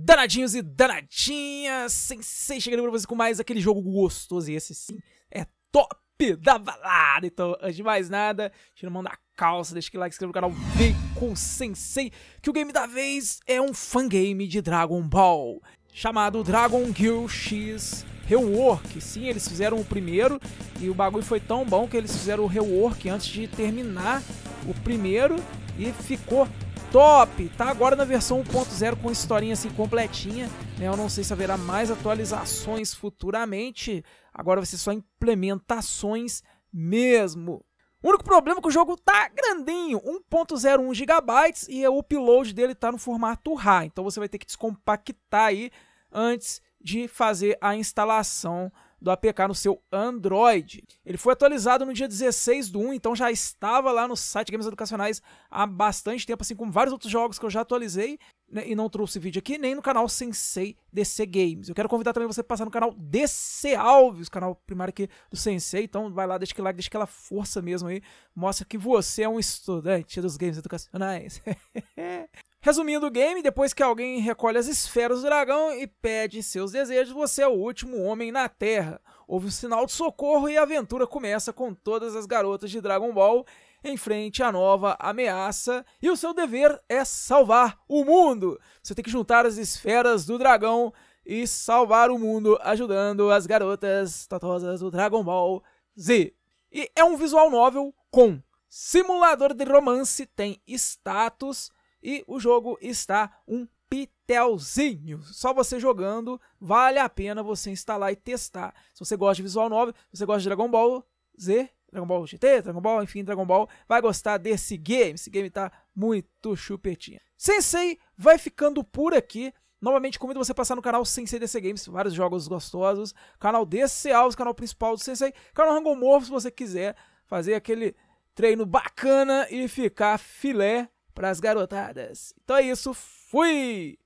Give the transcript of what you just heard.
Danadinhos e danadinhas, Sensei chegando pra você com mais aquele jogo gostoso e esse sim é top da balada. Então, antes de mais nada, tira a mão da calça, deixa aquele like, inscreva no canal, vem com Sensei, que o game da vez é um fangame de Dragon Ball, chamado Dragon Girl X Rework. Sim, eles fizeram o primeiro e o bagulho foi tão bom que eles fizeram o rework antes de terminar o primeiro e ficou top. Tá agora na versão 1.0 com historinha assim completinha. Né? Eu não sei se haverá mais atualizações futuramente. Agora vai ser só implementações mesmo. O único problema é que o jogo tá grandinho, 1.01 GB e o upload dele tá no formato RAR. Então você vai ter que descompactar aí antes de fazer a instalação do APK no seu Android. Ele foi atualizado no dia 16 do 1, então já estava lá no site Games Educacionais há bastante tempo, assim como vários outros jogos que eu já atualizei né, e não trouxe vídeo aqui, nem no canal Sensei DC Games. Eu quero convidar também você a passar no canal DC Alves, canal primário aqui do Sensei, então vai lá, deixa aquele like, deixa aquela força mesmo aí, mostra que você é um estudante dos games educacionais. Resumindo o game, depois que alguém recolhe as esferas do dragão e pede seus desejos, você é o último homem na Terra. Houve um sinal de socorro e a aventura começa com todas as garotas de Dragon Ball em frente à nova ameaça e o seu dever é salvar o mundo. Você tem que juntar as esferas do dragão e salvar o mundo ajudando as garotas tatuosas do Dragon Ball Z. E é um visual novel com simulador de romance, tem status, e o jogo está um pitelzinho. Só você jogando, vale a pena você instalar e testar. Se você gosta de Visual 9, se você gosta de Dragon Ball Z, Dragon Ball GT, Dragon Ball, enfim, Dragon Ball, vai gostar desse game. Esse game tá muito chupetinho Sensei vai ficando por aqui. Novamente, convido você a passar no canal Sensei DC Games, vários jogos gostosos. Canal DC Alves, canal principal do Sensei. Canal Rangomorfo, se você quiser fazer aquele treino bacana e ficar filé pras garotadas. Então é isso, fui!